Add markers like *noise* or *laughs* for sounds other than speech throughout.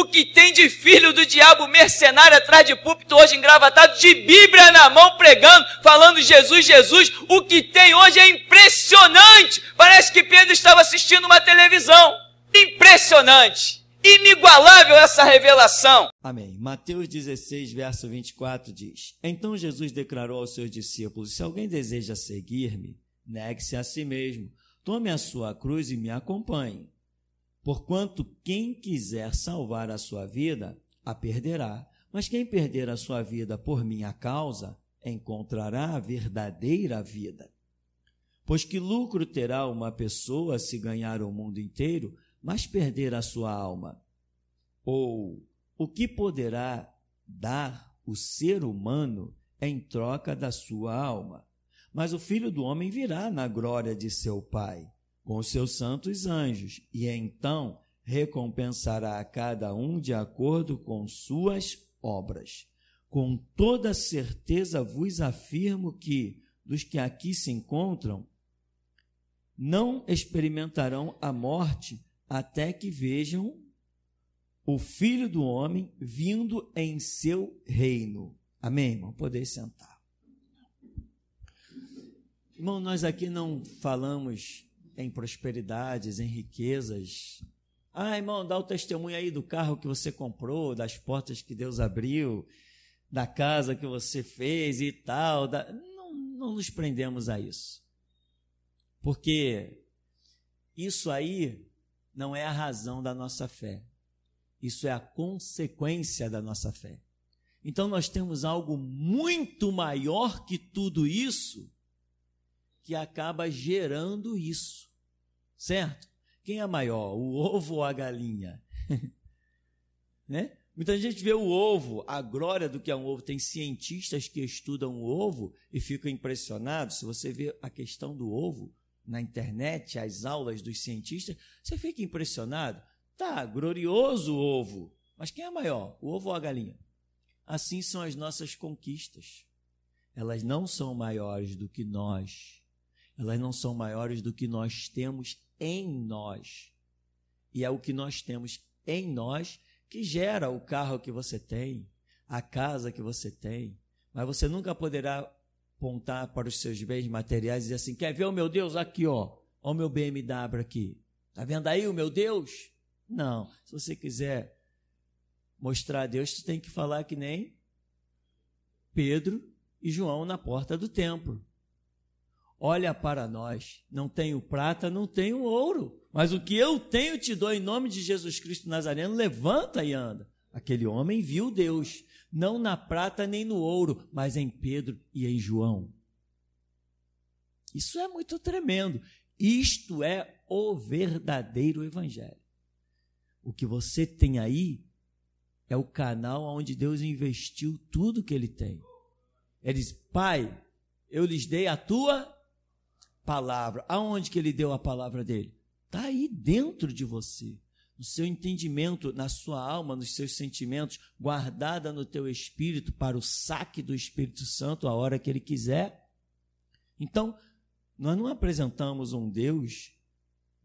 o que tem de filho do diabo mercenário atrás de púlpito hoje engravatado, de Bíblia na mão pregando, falando Jesus, Jesus. O que tem hoje é impressionante. Parece que Pedro estava assistindo uma televisão. Impressionante. Inigualável essa revelação. Amém. Mateus 16, verso 24 diz: Então Jesus declarou aos seus discípulos: Se alguém deseja seguir-me, negue-se a si mesmo, tome a sua cruz e me acompanhe. Porquanto quem quiser salvar a sua vida, a perderá. Mas quem perder a sua vida por minha causa, encontrará a verdadeira vida. Pois que lucro terá uma pessoa se ganhar o mundo inteiro, mas perder a sua alma? Ou o que poderá dar o ser humano em troca da sua alma? Mas o filho do homem virá na glória de seu Pai com os seus santos anjos, e então recompensará a cada um de acordo com suas obras. Com toda certeza vos afirmo que dos que aqui se encontram não experimentarão a morte até que vejam o Filho do Homem vindo em seu reino. Amém, irmão? Poder sentar. Irmão, nós aqui não falamos em prosperidades, em riquezas. Ah, irmão, dá o testemunho aí do carro que você comprou, das portas que Deus abriu, da casa que você fez e tal. Da... Não, não nos prendemos a isso. Porque isso aí não é a razão da nossa fé. Isso é a consequência da nossa fé. Então nós temos algo muito maior que tudo isso que acaba gerando isso certo? Quem é maior, o ovo ou a galinha? *laughs* né? Muita gente vê o ovo, a glória do que é um ovo. Tem cientistas que estudam o ovo e ficam impressionados. Se você vê a questão do ovo na internet, as aulas dos cientistas, você fica impressionado. Tá, glorioso o ovo. Mas quem é maior, o ovo ou a galinha? Assim são as nossas conquistas. Elas não são maiores do que nós elas não são maiores do que nós temos em nós. E é o que nós temos em nós que gera o carro que você tem, a casa que você tem. Mas você nunca poderá apontar para os seus bens materiais e dizer assim: quer ver o oh, meu Deus aqui, ó? Ó, o meu BMW aqui. Tá vendo aí o meu Deus? Não. Se você quiser mostrar a Deus, você tem que falar que nem Pedro e João na porta do templo. Olha para nós, não tenho prata, não tenho ouro, mas o que eu tenho te dou em nome de Jesus Cristo Nazareno, levanta e anda. Aquele homem viu Deus, não na prata nem no ouro, mas em Pedro e em João. Isso é muito tremendo. Isto é o verdadeiro evangelho. O que você tem aí é o canal onde Deus investiu tudo que ele tem. Ele diz: Pai, eu lhes dei a tua palavra. Aonde que ele deu a palavra dele? Está aí dentro de você, no seu entendimento, na sua alma, nos seus sentimentos, guardada no teu espírito para o saque do Espírito Santo a hora que ele quiser. Então, nós não apresentamos um Deus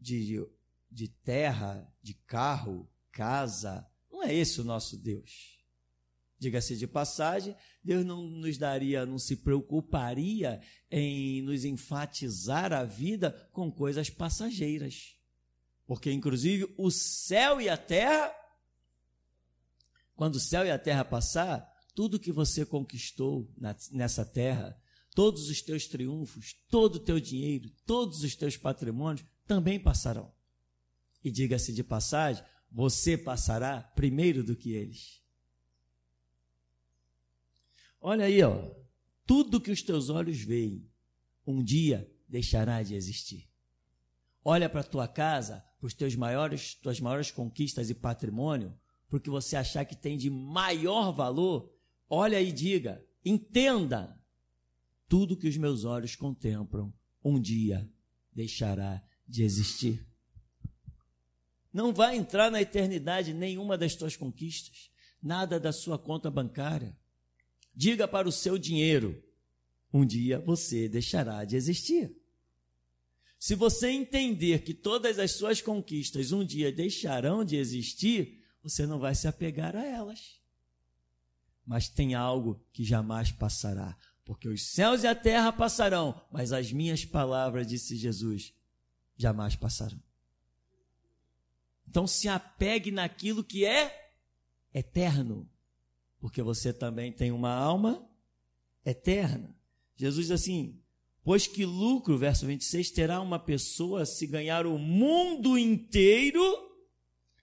de, de terra, de carro, casa. Não é esse o nosso Deus. Diga-se de passagem, Deus não nos daria, não se preocuparia em nos enfatizar a vida com coisas passageiras. Porque, inclusive, o céu e a terra, quando o céu e a terra passar, tudo que você conquistou nessa terra, todos os teus triunfos, todo o teu dinheiro, todos os teus patrimônios também passarão. E diga-se de passagem, você passará primeiro do que eles. Olha aí, ó. Tudo que os teus olhos veem, um dia deixará de existir. Olha para a tua casa, para os teus maiores, tuas maiores conquistas e patrimônio, porque você achar que tem de maior valor, olha e diga, entenda, tudo que os meus olhos contemplam, um dia deixará de existir. Não vai entrar na eternidade nenhuma das tuas conquistas, nada da sua conta bancária, Diga para o seu dinheiro: um dia você deixará de existir. Se você entender que todas as suas conquistas um dia deixarão de existir, você não vai se apegar a elas. Mas tem algo que jamais passará, porque os céus e a terra passarão, mas as minhas palavras, disse Jesus, jamais passarão. Então se apegue naquilo que é eterno porque você também tem uma alma eterna. Jesus diz assim: Pois que lucro, verso 26, terá uma pessoa se ganhar o mundo inteiro,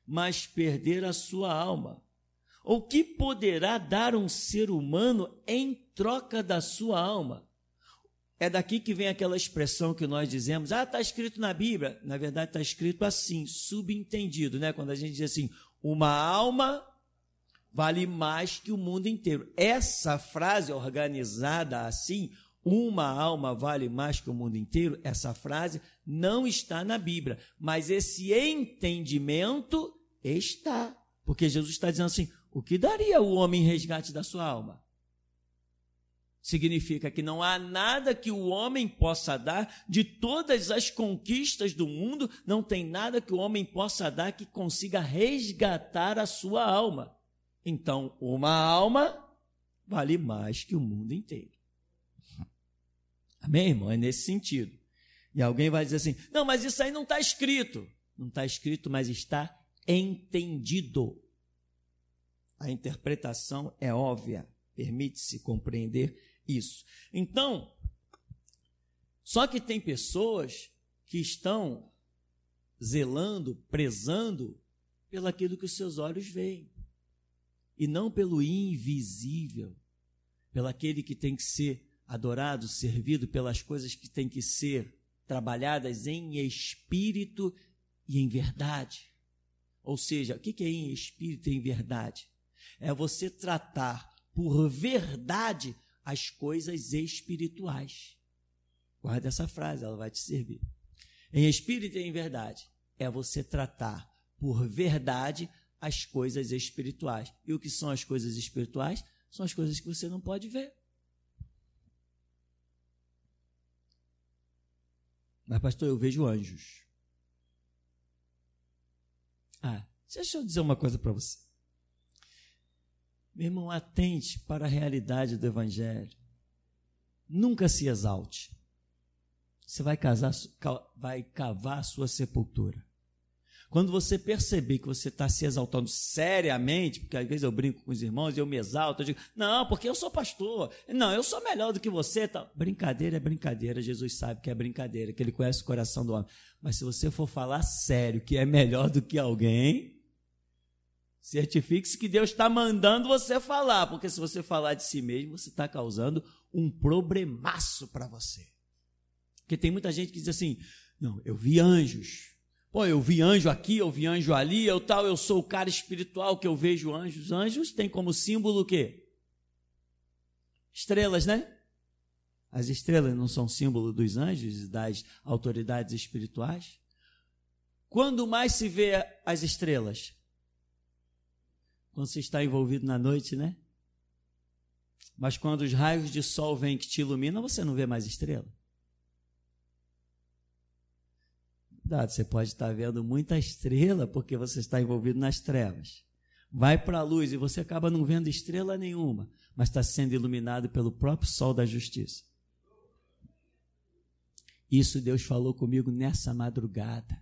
mas perder a sua alma? Ou que poderá dar um ser humano em troca da sua alma? É daqui que vem aquela expressão que nós dizemos, ah, está escrito na Bíblia. Na verdade, está escrito assim, subentendido, né? Quando a gente diz assim, uma alma vale mais que o mundo inteiro. Essa frase organizada assim, uma alma vale mais que o mundo inteiro, essa frase não está na Bíblia, mas esse entendimento está, porque Jesus está dizendo assim: o que daria o homem em resgate da sua alma? Significa que não há nada que o homem possa dar, de todas as conquistas do mundo, não tem nada que o homem possa dar que consiga resgatar a sua alma. Então, uma alma vale mais que o mundo inteiro. Amém, irmão? É nesse sentido. E alguém vai dizer assim: não, mas isso aí não está escrito. Não está escrito, mas está entendido. A interpretação é óbvia, permite-se compreender isso. Então, só que tem pessoas que estão zelando, prezando pelo aquilo que os seus olhos veem e não pelo invisível, pelo aquele que tem que ser adorado, servido pelas coisas que tem que ser trabalhadas em espírito e em verdade. Ou seja, o que é em espírito e em verdade? É você tratar por verdade as coisas espirituais. Guarda essa frase, ela vai te servir. Em espírito e em verdade, é você tratar por verdade as coisas espirituais. E o que são as coisas espirituais? São as coisas que você não pode ver. Mas, pastor, eu vejo anjos. Ah, deixa eu dizer uma coisa para você. Meu irmão, atente para a realidade do Evangelho. Nunca se exalte. Você vai, casar, vai cavar a sua sepultura. Quando você perceber que você está se exaltando seriamente, porque às vezes eu brinco com os irmãos e eu me exalto, eu digo, não, porque eu sou pastor, não, eu sou melhor do que você. Brincadeira é brincadeira, Jesus sabe que é brincadeira, que ele conhece o coração do homem. Mas se você for falar sério que é melhor do que alguém, Certifique-se que Deus está mandando você falar, porque se você falar de si mesmo, você está causando um problemaço para você. Porque tem muita gente que diz assim: não, eu vi anjos. Pô, eu vi anjo aqui, eu vi anjo ali, eu tal, eu sou o cara espiritual que eu vejo anjos. Anjos tem como símbolo o quê? Estrelas, né? As estrelas não são símbolo dos anjos e das autoridades espirituais? Quando mais se vê as estrelas? Quando se está envolvido na noite, né? Mas quando os raios de sol vêm que te iluminam, você não vê mais estrela. Cuidado, você pode estar vendo muita estrela porque você está envolvido nas trevas. Vai para a luz e você acaba não vendo estrela nenhuma, mas está sendo iluminado pelo próprio sol da justiça. Isso Deus falou comigo nessa madrugada.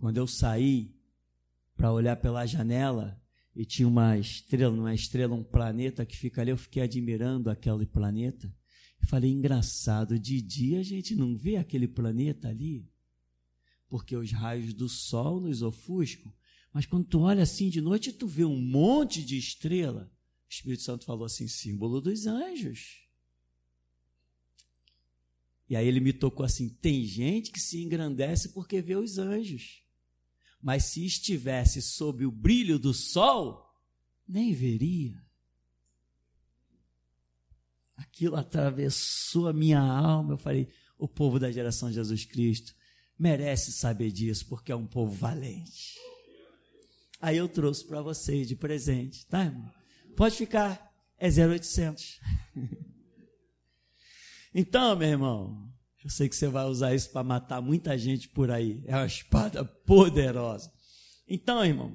Quando eu saí para olhar pela janela e tinha uma estrela, não é estrela, um planeta que fica ali, eu fiquei admirando aquele planeta Falei, engraçado, de dia a gente não vê aquele planeta ali, porque os raios do sol nos ofuscam, mas quando tu olha assim de noite, tu vê um monte de estrela. O Espírito Santo falou assim, símbolo dos anjos. E aí ele me tocou assim: tem gente que se engrandece porque vê os anjos. Mas se estivesse sob o brilho do sol, nem veria. Aquilo atravessou a minha alma. Eu falei: o povo da geração de Jesus Cristo merece saber disso, porque é um povo valente. Aí eu trouxe para vocês de presente, tá, irmão? Pode ficar, é 0800. *laughs* então, meu irmão, eu sei que você vai usar isso para matar muita gente por aí. É uma espada poderosa. Então, irmão,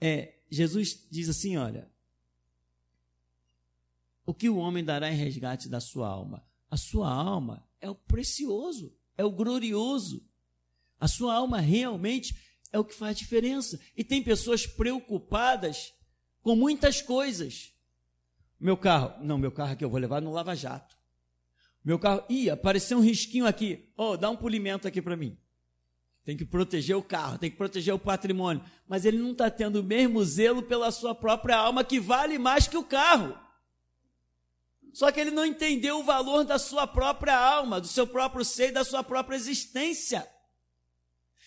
é, Jesus diz assim: olha, o que o homem dará em resgate da sua alma? A sua alma é o precioso, é o glorioso. A sua alma realmente é o que faz diferença. E tem pessoas preocupadas com muitas coisas. Meu carro, não, meu carro que eu vou levar no Lava Jato. Meu carro, ia apareceu um risquinho aqui. Oh, dá um polimento aqui para mim. Tem que proteger o carro, tem que proteger o patrimônio. Mas ele não está tendo o mesmo zelo pela sua própria alma, que vale mais que o carro. Só que ele não entendeu o valor da sua própria alma, do seu próprio ser e da sua própria existência.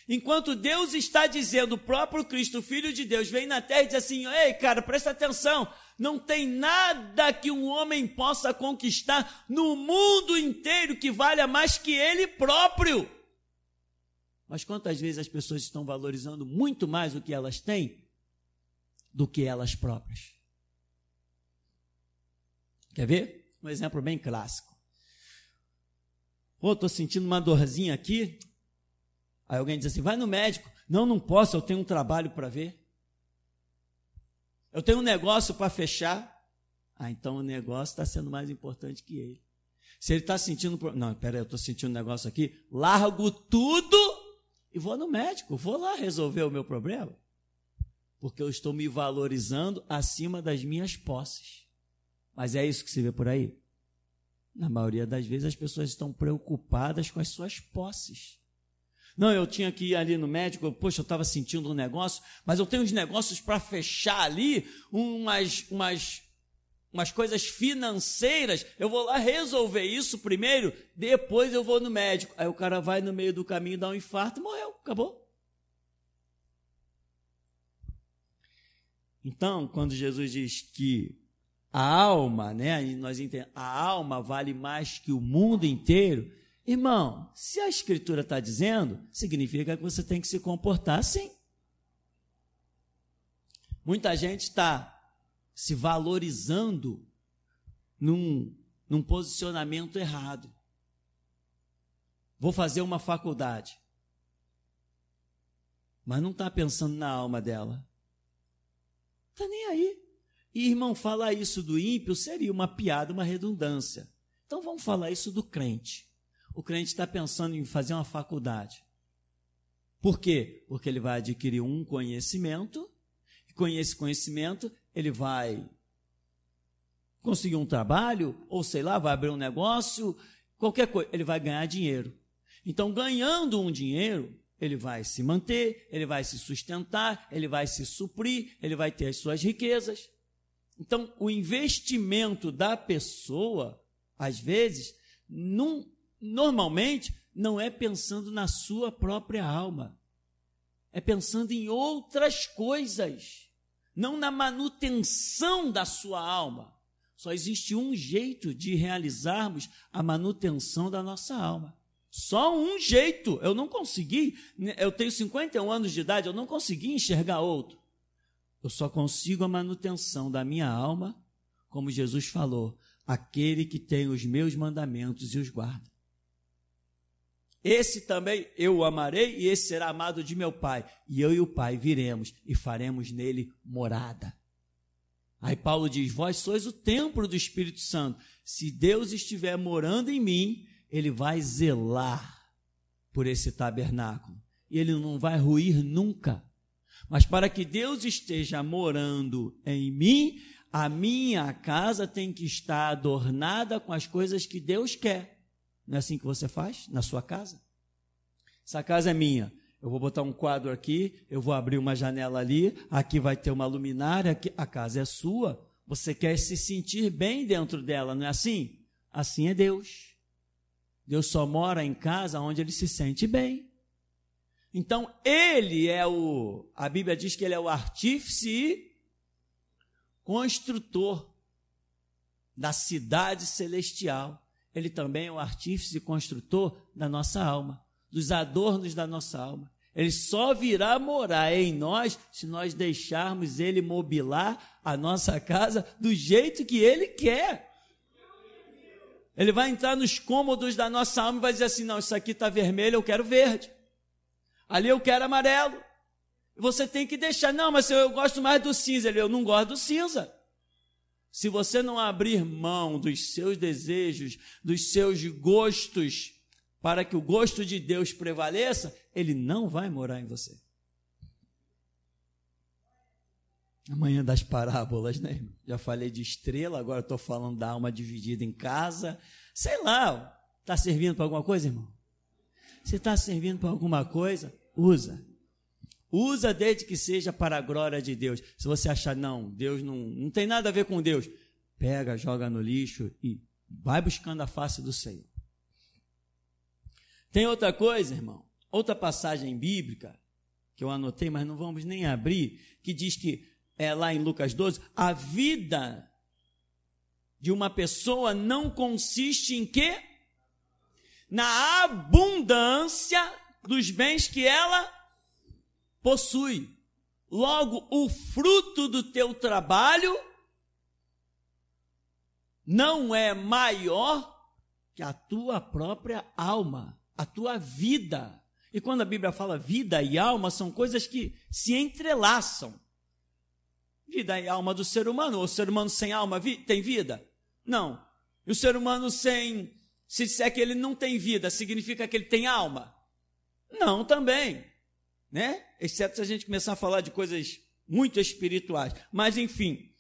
Enquanto Deus está dizendo, o próprio Cristo, o Filho de Deus, vem na terra e diz assim: Ei, cara, presta atenção, não tem nada que um homem possa conquistar no mundo inteiro que valha mais que ele próprio. Mas quantas vezes as pessoas estão valorizando muito mais o que elas têm do que elas próprias? Quer ver? Um exemplo bem clássico. Pô, estou sentindo uma dorzinha aqui. Aí alguém diz assim: vai no médico. Não, não posso, eu tenho um trabalho para ver. Eu tenho um negócio para fechar. Ah, então o negócio está sendo mais importante que ele. Se ele está sentindo. Não, peraí, eu estou sentindo um negócio aqui. Largo tudo e vou no médico. Vou lá resolver o meu problema. Porque eu estou me valorizando acima das minhas posses. Mas é isso que se vê por aí? Na maioria das vezes as pessoas estão preocupadas com as suas posses. Não, eu tinha que ir ali no médico, poxa, eu estava sentindo um negócio, mas eu tenho uns negócios para fechar ali, umas, umas, umas coisas financeiras, eu vou lá resolver isso primeiro, depois eu vou no médico. Aí o cara vai no meio do caminho, dá um infarto, morreu, acabou. Então, quando Jesus diz que a alma, né? nós entendemos, a alma vale mais que o mundo inteiro. Irmão, se a escritura está dizendo, significa que você tem que se comportar assim. Muita gente está se valorizando num, num posicionamento errado. Vou fazer uma faculdade. Mas não está pensando na alma dela. Está nem aí. E, irmão, falar isso do ímpio seria uma piada, uma redundância. Então vamos falar isso do crente. O crente está pensando em fazer uma faculdade. Por quê? Porque ele vai adquirir um conhecimento, e com esse conhecimento ele vai conseguir um trabalho, ou sei lá, vai abrir um negócio, qualquer coisa, ele vai ganhar dinheiro. Então, ganhando um dinheiro, ele vai se manter, ele vai se sustentar, ele vai se suprir, ele vai ter as suas riquezas. Então, o investimento da pessoa, às vezes, normalmente, não é pensando na sua própria alma. É pensando em outras coisas, não na manutenção da sua alma. Só existe um jeito de realizarmos a manutenção da nossa alma. Só um jeito. Eu não consegui, eu tenho 51 anos de idade, eu não consegui enxergar outro. Eu só consigo a manutenção da minha alma, como Jesus falou, aquele que tem os meus mandamentos e os guarda. Esse também eu o amarei e esse será amado de meu Pai. E eu e o Pai viremos e faremos nele morada. Aí Paulo diz: Vós sois o templo do Espírito Santo. Se Deus estiver morando em mim, ele vai zelar por esse tabernáculo. E ele não vai ruir nunca. Mas para que Deus esteja morando em mim, a minha casa tem que estar adornada com as coisas que Deus quer. Não é assim que você faz na sua casa? Essa casa é minha. Eu vou botar um quadro aqui, eu vou abrir uma janela ali, aqui vai ter uma luminária, aqui, a casa é sua. Você quer se sentir bem dentro dela, não é assim? Assim é Deus. Deus só mora em casa onde ele se sente bem. Então, ele é o, a Bíblia diz que ele é o artífice e construtor da cidade celestial. Ele também é o artífice e construtor da nossa alma, dos adornos da nossa alma. Ele só virá morar em nós se nós deixarmos ele mobilar a nossa casa do jeito que ele quer. Ele vai entrar nos cômodos da nossa alma e vai dizer assim: não, isso aqui está vermelho, eu quero verde. Ali eu quero amarelo. Você tem que deixar. Não, mas eu gosto mais do cinza. Ele, eu não gosto do cinza. Se você não abrir mão dos seus desejos, dos seus gostos, para que o gosto de Deus prevaleça, ele não vai morar em você. Amanhã das parábolas, né? Já falei de estrela, agora estou falando da alma dividida em casa. Sei lá, está servindo para alguma coisa, irmão? Se está servindo para alguma coisa, usa. Usa desde que seja para a glória de Deus. Se você achar, não, Deus não, não tem nada a ver com Deus, pega, joga no lixo e vai buscando a face do Senhor. Tem outra coisa, irmão, outra passagem bíblica que eu anotei, mas não vamos nem abrir, que diz que é lá em Lucas 12, a vida de uma pessoa não consiste em quê? na abundância dos bens que ela possui. Logo, o fruto do teu trabalho não é maior que a tua própria alma, a tua vida. E quando a Bíblia fala vida e alma, são coisas que se entrelaçam. Vida e alma do ser humano. O ser humano sem alma tem vida? Não. E o ser humano sem se disser que ele não tem vida, significa que ele tem alma? Não, também. Né? Exceto se a gente começar a falar de coisas muito espirituais. Mas, enfim,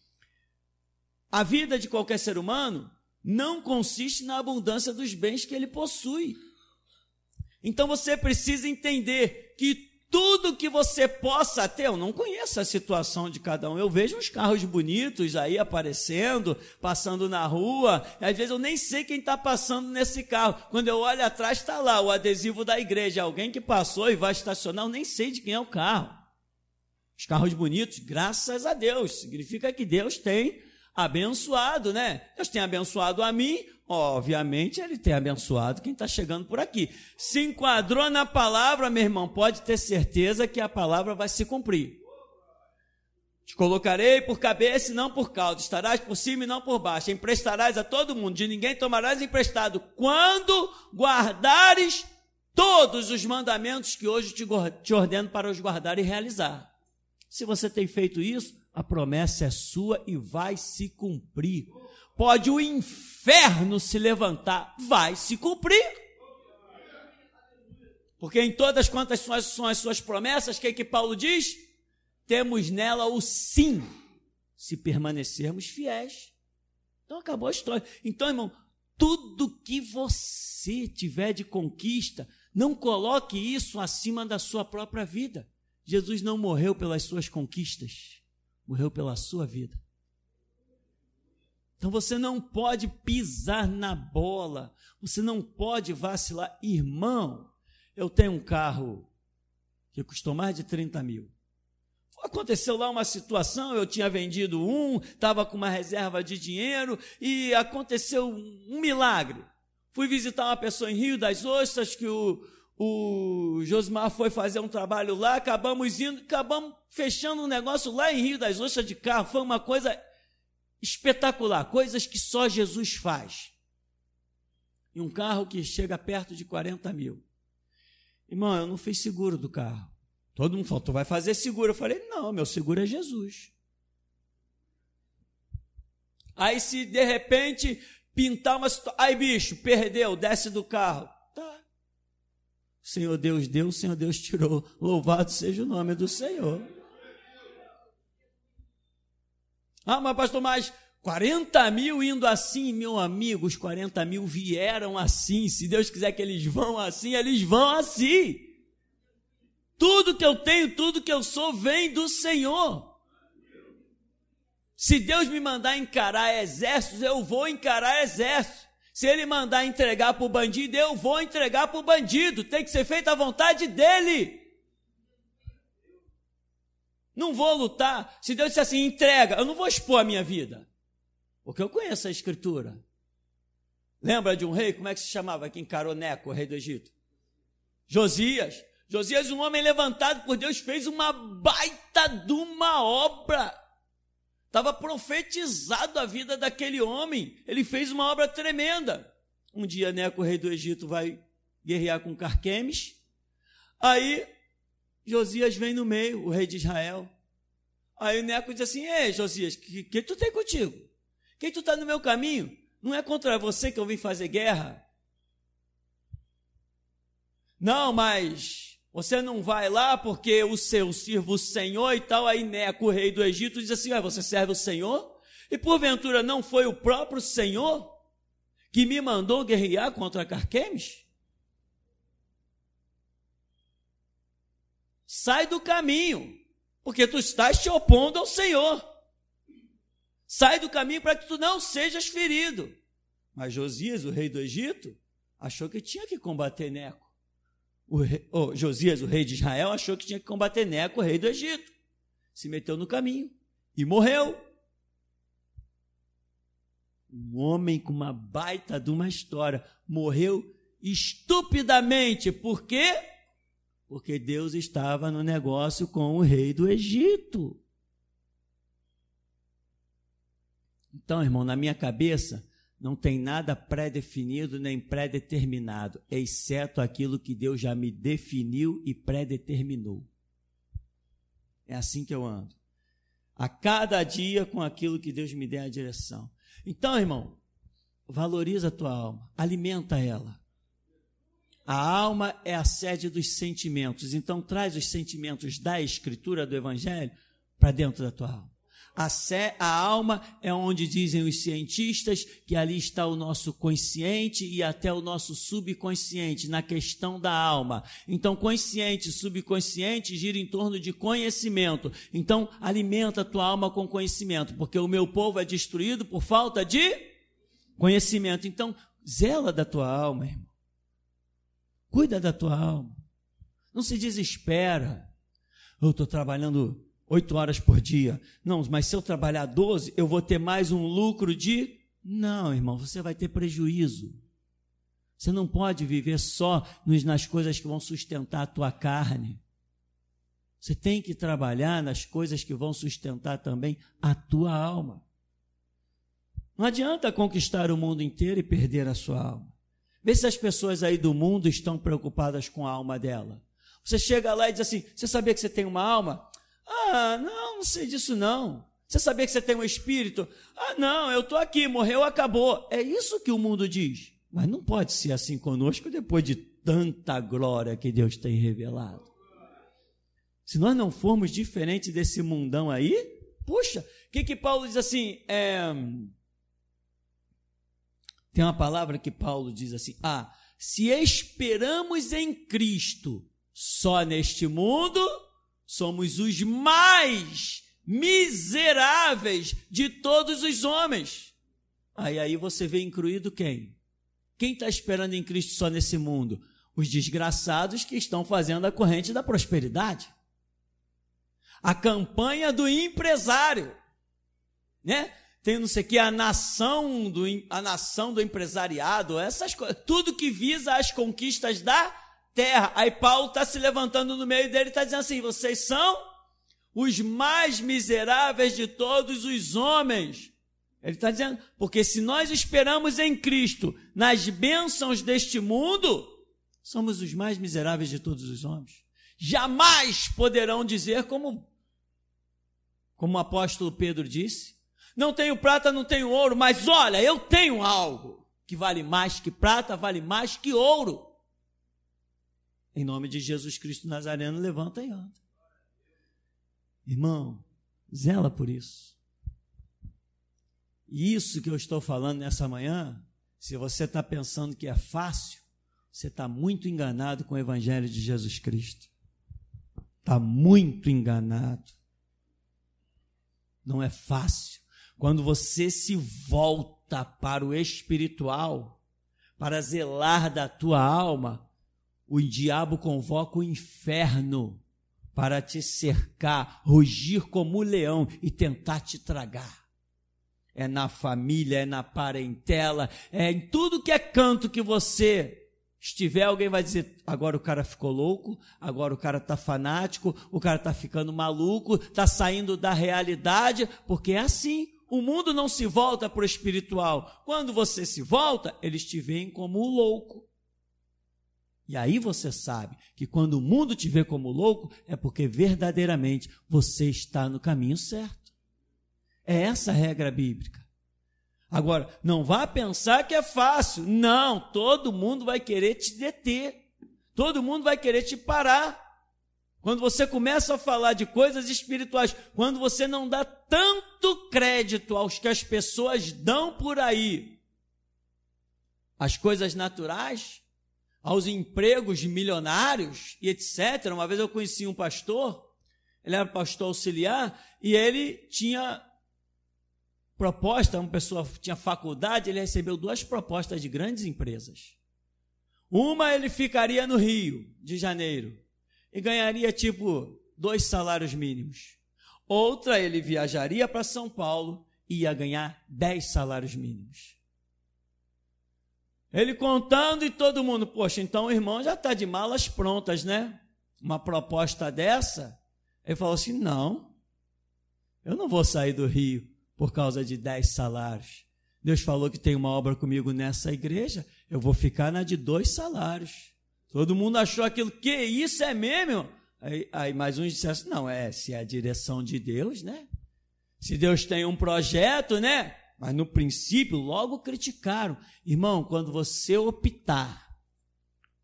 a vida de qualquer ser humano não consiste na abundância dos bens que ele possui. Então você precisa entender que tudo que você possa ter. Eu não conheço a situação de cada um. Eu vejo uns carros bonitos aí aparecendo, passando na rua. Às vezes eu nem sei quem está passando nesse carro. Quando eu olho atrás, está lá o adesivo da igreja. Alguém que passou e vai estacionar, eu nem sei de quem é o carro. Os carros bonitos, graças a Deus. Significa que Deus tem abençoado, né? Deus tem abençoado a mim, obviamente ele tem abençoado quem está chegando por aqui. Se enquadrou na palavra, meu irmão, pode ter certeza que a palavra vai se cumprir. Te colocarei por cabeça e não por cauda, estarás por cima e não por baixo, emprestarás a todo mundo, de ninguém tomarás emprestado, quando guardares todos os mandamentos que hoje te ordeno para os guardar e realizar. Se você tem feito isso, a promessa é sua e vai se cumprir. Pode o inferno se levantar, vai se cumprir. Porque em todas quantas são as suas promessas, o que, é que Paulo diz? Temos nela o sim, se permanecermos fiéis. Então acabou a história. Então, irmão, tudo que você tiver de conquista, não coloque isso acima da sua própria vida. Jesus não morreu pelas suas conquistas morreu pela sua vida. Então você não pode pisar na bola, você não pode vacilar. Irmão, eu tenho um carro que custou mais de 30 mil. Aconteceu lá uma situação, eu tinha vendido um, estava com uma reserva de dinheiro e aconteceu um milagre. Fui visitar uma pessoa em Rio das Ostras que o, o Josmar foi fazer um trabalho lá, acabamos indo, acabamos fechando um negócio lá em Rio das Ostras de carro. Foi uma coisa espetacular, coisas que só Jesus faz. E um carro que chega perto de 40 mil. Irmão, eu não fiz seguro do carro. Todo mundo falou, tu vai fazer seguro. Eu falei, não, meu seguro é Jesus. Aí se de repente pintar uma situação. Ai, bicho, perdeu, desce do carro. Senhor Deus deu, Senhor Deus tirou. Louvado seja o nome do Senhor. Ah, mas pastor, mais 40 mil indo assim, meu amigo, os 40 mil vieram assim. Se Deus quiser que eles vão assim, eles vão assim. Tudo que eu tenho, tudo que eu sou, vem do Senhor. Se Deus me mandar encarar exércitos, eu vou encarar exércitos. Se ele mandar entregar para o bandido, eu vou entregar para o bandido. Tem que ser feita a vontade dele. Não vou lutar. Se Deus disser assim, entrega, eu não vou expor a minha vida. Porque eu conheço a escritura. Lembra de um rei? Como é que se chamava aqui em Caroneco, o rei do Egito? Josias. Josias, um homem levantado por Deus, fez uma baita de uma obra. Estava profetizado a vida daquele homem. Ele fez uma obra tremenda. Um dia Neco, né, rei do Egito, vai guerrear com Carquemes. Aí Josias vem no meio, o rei de Israel. Aí Neco diz assim: Ei, Josias, o que, que tu tem contigo? Quem tu está no meu caminho? Não é contra você que eu vim fazer guerra? Não, mas você não vai lá porque o seu sirvo o Senhor e tal. Aí Neco, o rei do Egito, diz assim: ah, Você serve o Senhor? E porventura não foi o próprio Senhor que me mandou guerrear contra Carquemes? Sai do caminho, porque tu estás te opondo ao Senhor. Sai do caminho para que tu não sejas ferido. Mas Josias, o rei do Egito, achou que tinha que combater Neco. O rei, oh, Josias, o rei de Israel, achou que tinha que combater Neco, o rei do Egito. Se meteu no caminho e morreu. Um homem com uma baita de uma história morreu estupidamente. Por quê? Porque Deus estava no negócio com o rei do Egito. Então, irmão, na minha cabeça, não tem nada pré-definido nem pré-determinado, exceto aquilo que Deus já me definiu e pré-determinou. É assim que eu ando. A cada dia com aquilo que Deus me der a direção. Então, irmão, valoriza a tua alma, alimenta ela. A alma é a sede dos sentimentos, então traz os sentimentos da escritura do evangelho para dentro da tua alma. A, sé, a alma é onde dizem os cientistas que ali está o nosso consciente e até o nosso subconsciente na questão da alma. Então, consciente e subconsciente gira em torno de conhecimento. Então, alimenta a tua alma com conhecimento, porque o meu povo é destruído por falta de conhecimento. Então, zela da tua alma, irmão. Cuida da tua alma. Não se desespera. Eu estou trabalhando oito horas por dia. Não, mas se eu trabalhar 12, eu vou ter mais um lucro de. Não, irmão, você vai ter prejuízo. Você não pode viver só nas coisas que vão sustentar a tua carne. Você tem que trabalhar nas coisas que vão sustentar também a tua alma. Não adianta conquistar o mundo inteiro e perder a sua alma. Vê se as pessoas aí do mundo estão preocupadas com a alma dela. Você chega lá e diz assim: Você sabia que você tem uma alma? Ah, não, não sei disso não. Você sabia que você tem um espírito? Ah, não, eu estou aqui, morreu, acabou. É isso que o mundo diz. Mas não pode ser assim conosco depois de tanta glória que Deus tem revelado. Se nós não formos diferentes desse mundão aí, puxa, o que, que Paulo diz assim? É... Tem uma palavra que Paulo diz assim: ah, se esperamos em Cristo só neste mundo, somos os mais miseráveis de todos os homens. Aí aí você vê incluído quem? Quem está esperando em Cristo só nesse mundo? Os desgraçados que estão fazendo a corrente da prosperidade. A campanha do empresário, né? Tem não sei o que, a nação do, a nação do empresariado, essas coisas, tudo que visa as conquistas da terra. Aí Paulo está se levantando no meio dele e está dizendo assim: vocês são os mais miseráveis de todos os homens. Ele está dizendo, porque se nós esperamos em Cristo nas bênçãos deste mundo, somos os mais miseráveis de todos os homens. Jamais poderão dizer como como o apóstolo Pedro disse: Não tenho prata, não tenho ouro, mas olha, eu tenho algo que vale mais que prata, vale mais que ouro. Em nome de Jesus Cristo Nazareno, levanta e anda. Irmão, zela por isso. E isso que eu estou falando nessa manhã, se você está pensando que é fácil, você está muito enganado com o Evangelho de Jesus Cristo. Está muito enganado. Não é fácil. Quando você se volta para o espiritual, para zelar da tua alma, o diabo convoca o inferno para te cercar, rugir como um leão e tentar te tragar. É na família, é na parentela, é em tudo que é canto que você estiver, alguém vai dizer: agora o cara ficou louco, agora o cara está fanático, o cara está ficando maluco, está saindo da realidade, porque é assim. O mundo não se volta para o espiritual. Quando você se volta, eles te veem como louco. E aí você sabe que quando o mundo te vê como louco, é porque verdadeiramente você está no caminho certo. É essa a regra bíblica. Agora, não vá pensar que é fácil. Não, todo mundo vai querer te deter. Todo mundo vai querer te parar. Quando você começa a falar de coisas espirituais, quando você não dá tanto crédito aos que as pessoas dão por aí, as coisas naturais, aos empregos de milionários e etc. Uma vez eu conheci um pastor, ele era pastor auxiliar, e ele tinha proposta, uma pessoa tinha faculdade, ele recebeu duas propostas de grandes empresas. Uma ele ficaria no Rio de Janeiro e ganharia tipo dois salários mínimos. Outra ele viajaria para São Paulo e ia ganhar dez salários mínimos. Ele contando e todo mundo, poxa, então o irmão já está de malas prontas, né? Uma proposta dessa. Ele falou assim: não, eu não vou sair do Rio por causa de dez salários. Deus falou que tem uma obra comigo nessa igreja, eu vou ficar na de dois salários. Todo mundo achou aquilo, que isso é mesmo? Aí, aí mais uns disseram assim, não, é, se é a direção de Deus, né? Se Deus tem um projeto, né? mas no princípio logo criticaram. Irmão, quando você optar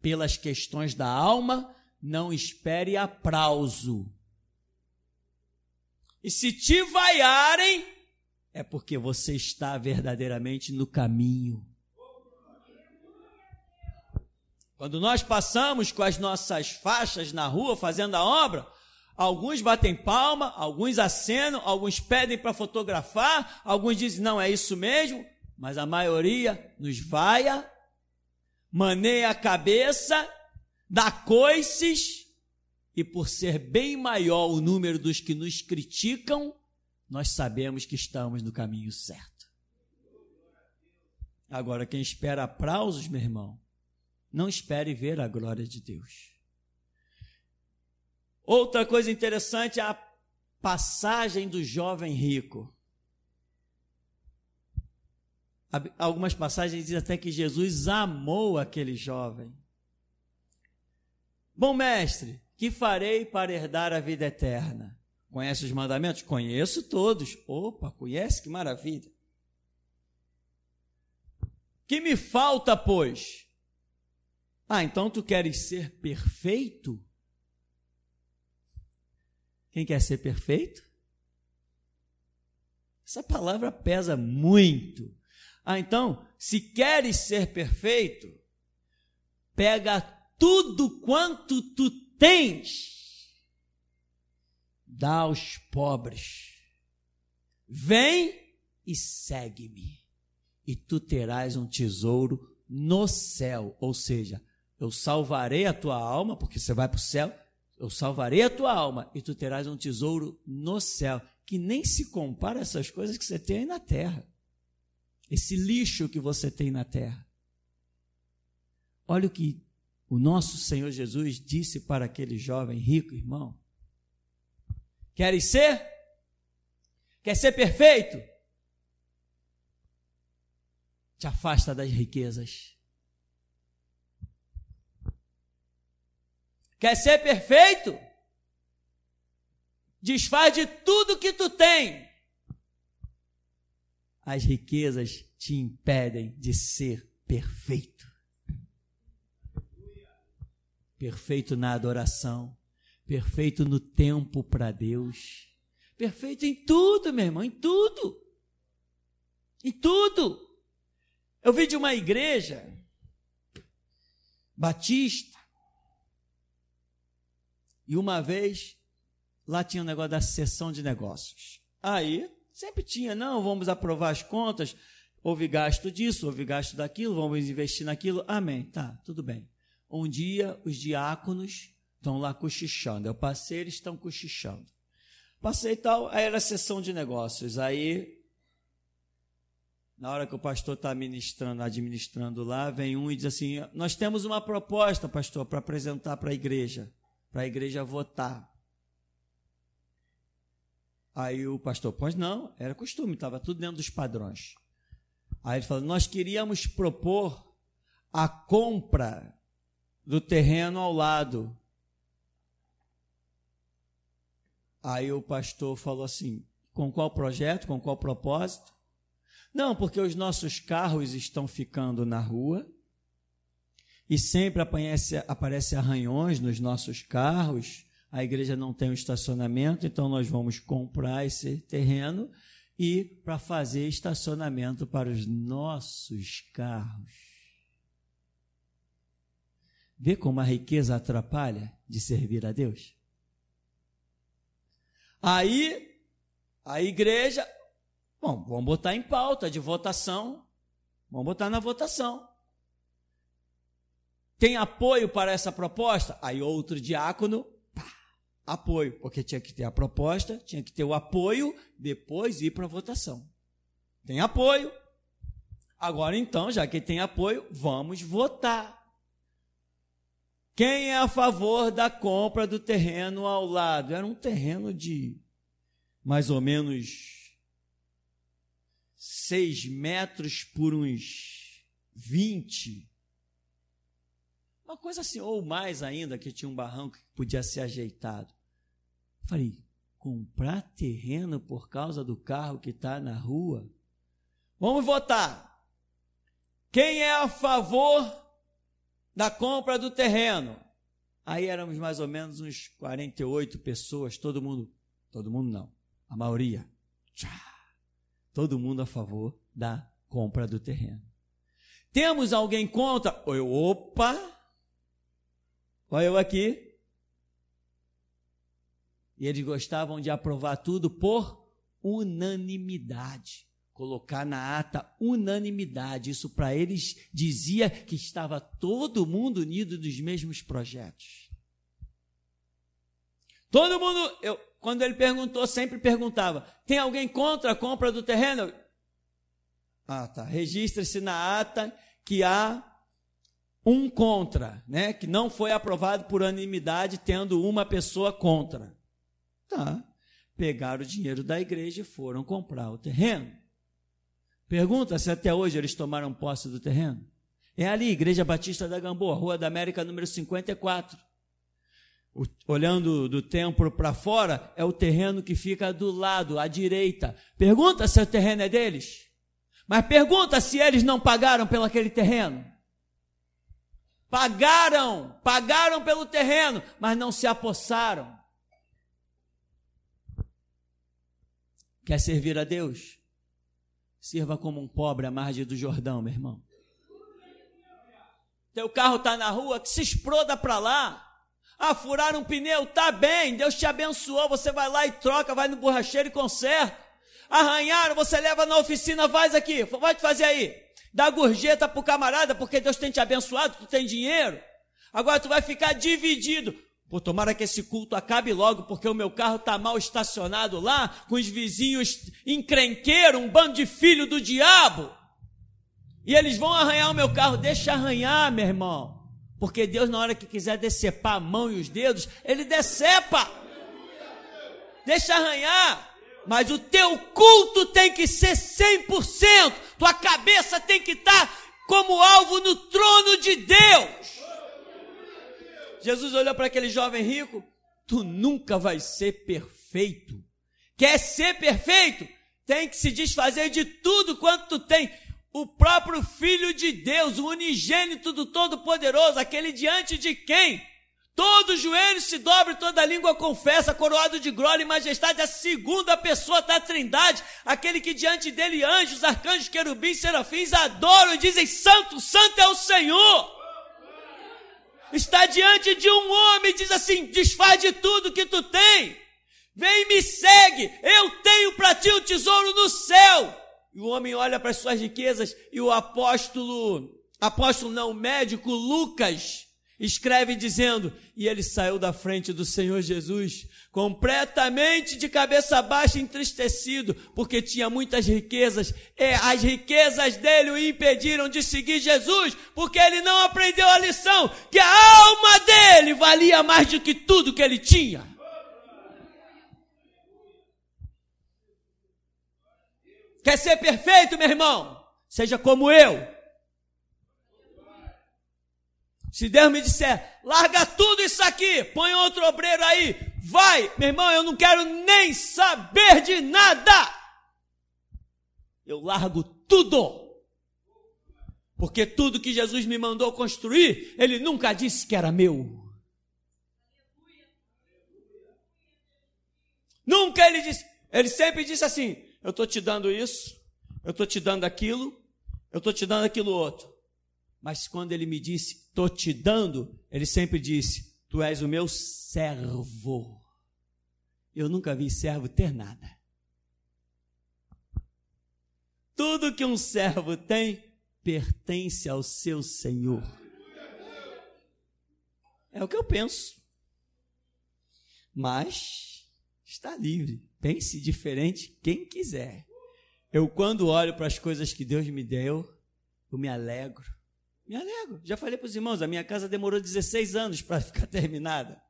pelas questões da alma, não espere aplauso. E se te vaiarem, é porque você está verdadeiramente no caminho. Quando nós passamos com as nossas faixas na rua fazendo a obra, Alguns batem palma, alguns acenam, alguns pedem para fotografar, alguns dizem não é isso mesmo, mas a maioria nos vaia, maneia a cabeça, dá coices, e por ser bem maior o número dos que nos criticam, nós sabemos que estamos no caminho certo. Agora, quem espera aplausos, meu irmão, não espere ver a glória de Deus. Outra coisa interessante é a passagem do jovem rico. Algumas passagens dizem até que Jesus amou aquele jovem. Bom mestre, que farei para herdar a vida eterna? Conhece os mandamentos? Conheço todos. Opa, conhece que maravilha. Que me falta, pois? Ah, então tu queres ser perfeito? Quem quer ser perfeito? Essa palavra pesa muito. Ah, então, se queres ser perfeito, pega tudo quanto tu tens, dá aos pobres. Vem e segue-me, e tu terás um tesouro no céu, ou seja, eu salvarei a tua alma, porque você vai para o céu, eu salvarei a tua alma e tu terás um tesouro no céu, que nem se compara a essas coisas que você tem aí na terra. Esse lixo que você tem na terra. Olha o que o nosso Senhor Jesus disse para aquele jovem rico irmão. Queres ser? Quer ser perfeito? Te afasta das riquezas Quer ser perfeito? Desfaz de tudo que tu tem. As riquezas te impedem de ser perfeito. Perfeito na adoração, perfeito no tempo para Deus, perfeito em tudo, meu irmão, em tudo. Em tudo. Eu vi de uma igreja batista e uma vez, lá tinha um negócio da sessão de negócios. Aí, sempre tinha, não, vamos aprovar as contas, houve gasto disso, houve gasto daquilo, vamos investir naquilo. Amém. Tá, tudo bem. Um dia, os diáconos estão lá cochichando. Eu é passei, eles estão cochichando. Passei tal, aí era sessão de negócios. Aí, na hora que o pastor está ministrando, administrando lá, vem um e diz assim: Nós temos uma proposta, pastor, para apresentar para a igreja para a igreja votar. Aí o pastor pois não, era costume, estava tudo dentro dos padrões. Aí ele falou: nós queríamos propor a compra do terreno ao lado. Aí o pastor falou assim: com qual projeto, com qual propósito? Não, porque os nossos carros estão ficando na rua e sempre aparece, aparece arranhões nos nossos carros. A igreja não tem um estacionamento, então nós vamos comprar esse terreno e para fazer estacionamento para os nossos carros. Vê como a riqueza atrapalha de servir a Deus. Aí a igreja, bom, vamos botar em pauta de votação, vamos botar na votação. Tem apoio para essa proposta? Aí outro diácono, pá, apoio, porque tinha que ter a proposta, tinha que ter o apoio, depois ir para a votação. Tem apoio. Agora então, já que tem apoio, vamos votar. Quem é a favor da compra do terreno ao lado? Era um terreno de mais ou menos 6 metros por uns 20 uma coisa assim, ou mais ainda, que tinha um barranco que podia ser ajeitado. Falei, comprar terreno por causa do carro que está na rua? Vamos votar. Quem é a favor da compra do terreno? Aí éramos mais ou menos uns 48 pessoas, todo mundo, todo mundo não, a maioria. Tchá, todo mundo a favor da compra do terreno. Temos alguém contra? Eu, opa! Olha eu aqui. E eles gostavam de aprovar tudo por unanimidade. Colocar na ata unanimidade. Isso para eles dizia que estava todo mundo unido dos mesmos projetos. Todo mundo, eu, quando ele perguntou, sempre perguntava: tem alguém contra a compra do terreno? Ah, tá. Registre-se na ata que há um contra, né? Que não foi aprovado por unanimidade, tendo uma pessoa contra. Tá. Pegaram o dinheiro da igreja e foram comprar o terreno. Pergunta se até hoje eles tomaram posse do terreno. É ali, Igreja Batista da Gamboa, Rua da América, número 54. O, olhando do templo para fora, é o terreno que fica do lado, à direita. Pergunta se o terreno é deles. Mas pergunta se eles não pagaram pelo aquele terreno. Pagaram, pagaram pelo terreno, mas não se apossaram. Quer servir a Deus? Sirva como um pobre à margem do Jordão, meu irmão. Teu carro está na rua, que se exploda para lá. Ah, furar um pneu, tá bem, Deus te abençoou, você vai lá e troca, vai no borracheiro e conserta. Arranharam, você leva na oficina, faz aqui, pode fazer aí. Dá gorjeta pro camarada, porque Deus tem te abençoado, tu tem dinheiro. Agora tu vai ficar dividido. Pô, tomara que esse culto acabe logo, porque o meu carro está mal estacionado lá, com os vizinhos encrenqueiro, um bando de filho do diabo. E eles vão arranhar o meu carro. Deixa arranhar, meu irmão. Porque Deus, na hora que quiser decepar a mão e os dedos, ele decepa. Deixa arranhar. Mas o teu culto tem que ser 100%. Tua cabeça tem que estar como alvo no trono de Deus. Jesus olhou para aquele jovem rico: Tu nunca vai ser perfeito. Quer ser perfeito? Tem que se desfazer de tudo quanto tu tem. O próprio Filho de Deus, o unigênito do Todo-Poderoso, aquele diante de quem Todo joelho se dobre, toda língua confessa, coroado de glória e majestade, a segunda pessoa da Trindade, aquele que diante dele anjos, arcanjos, querubins, serafins adoram e dizem: Santo, Santo é o Senhor. Está diante de um homem e diz assim: Desfaz de tudo que tu tem, vem e me segue, eu tenho para ti o um tesouro no céu. E o homem olha para as suas riquezas e o apóstolo, apóstolo não, médico Lucas, escreve dizendo: E ele saiu da frente do Senhor Jesus, completamente de cabeça baixa, entristecido, porque tinha muitas riquezas. E é, as riquezas dele o impediram de seguir Jesus, porque ele não aprendeu a lição que a alma dele valia mais do que tudo que ele tinha. Quer ser perfeito, meu irmão? Seja como eu. Se Deus me disser, larga tudo isso aqui, põe outro obreiro aí, vai, meu irmão, eu não quero nem saber de nada. Eu largo tudo. Porque tudo que Jesus me mandou construir, ele nunca disse que era meu. Nunca ele disse, ele sempre disse assim: eu estou te dando isso, eu estou te dando aquilo, eu estou te dando aquilo outro. Mas quando ele me disse, estou te dando, ele sempre disse: Tu és o meu servo. Eu nunca vi servo ter nada. Tudo que um servo tem pertence ao seu senhor. É o que eu penso. Mas está livre. Pense diferente quem quiser. Eu, quando olho para as coisas que Deus me deu, eu me alegro. Me alegro. Já falei para os irmãos, a minha casa demorou 16 anos para ficar *laughs* terminada.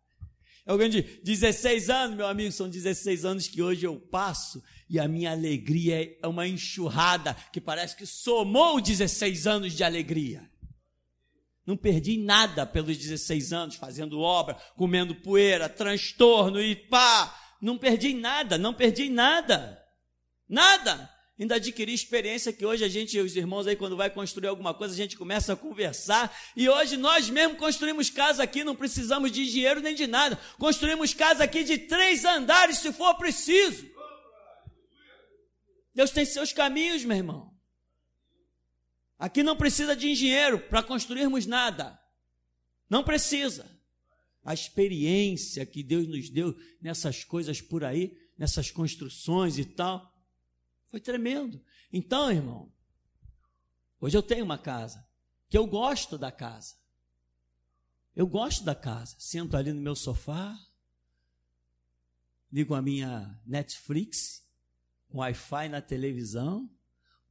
É alguém diz, 16 anos, meu amigo, são 16 anos que hoje eu passo e a minha alegria é uma enxurrada que parece que somou 16 anos de alegria. Não perdi nada pelos 16 anos fazendo obra, comendo poeira, transtorno e pá. Não perdi nada, não perdi nada. Nada ainda adquirir experiência que hoje a gente, os irmãos aí, quando vai construir alguma coisa, a gente começa a conversar. E hoje nós mesmo construímos casa aqui, não precisamos de dinheiro nem de nada. Construímos casa aqui de três andares, se for preciso. Deus tem seus caminhos, meu irmão. Aqui não precisa de engenheiro para construirmos nada. Não precisa. A experiência que Deus nos deu nessas coisas por aí, nessas construções e tal, foi tremendo. Então, irmão, hoje eu tenho uma casa, que eu gosto da casa. Eu gosto da casa. Sento ali no meu sofá, ligo a minha Netflix, com Wi-Fi na televisão,